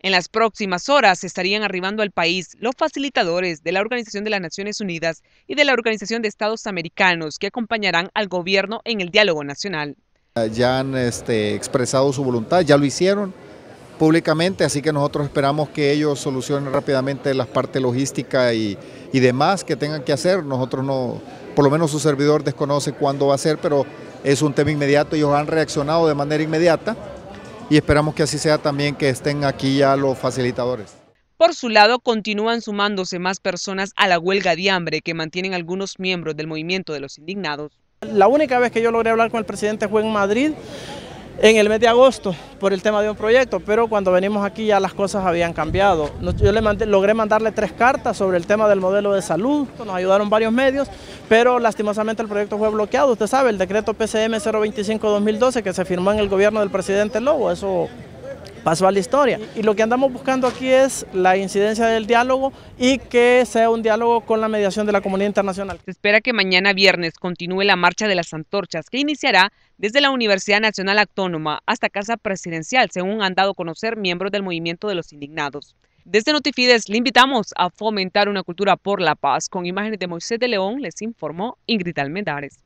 En las próximas horas estarían arribando al país los facilitadores de la Organización de las Naciones Unidas y de la Organización de Estados Americanos que acompañarán al gobierno en el diálogo nacional. Ya han este, expresado su voluntad, ya lo hicieron públicamente, así que nosotros esperamos que ellos solucionen rápidamente las partes logística y, demás que tengan que hacer. Nosotros no, por lo menos su servidor desconoce cuándo va a ser, pero es un tema inmediato, ellos han reaccionado de manera inmediata y esperamos que así sea también que estén aquí ya los facilitadores. Por su lado, continúan sumándose más personas a la huelga de hambre que mantienen algunos miembros del movimiento de los indignados. La única vez que yo logré hablar con el presidente fue en Madrid en el mes de agosto por el tema de un proyecto, pero cuando venimos aquí ya las cosas habían cambiado. Yo le mandé, logré mandarle tres cartas sobre el tema del modelo de salud, nos ayudaron varios medios, pero lastimosamente el proyecto fue bloqueado. Usted sabe, el decreto PCM 025-2012 que se firmó en el gobierno del presidente Lobo, eso Pasó a la historia. Y, lo que andamos buscando aquí es la incidencia del diálogo y que sea un diálogo con la mediación de la comunidad internacional. Se espera que mañana viernes continúe la marcha de las antorchas que iniciará desde la Universidad Nacional Autónoma hasta Casa Presidencial, según han dado a conocer miembros del movimiento de los indignados. Desde Notifides le invitamos a fomentar una cultura por la paz. Con imágenes de Moisés de León les informó Ingrid Almendares.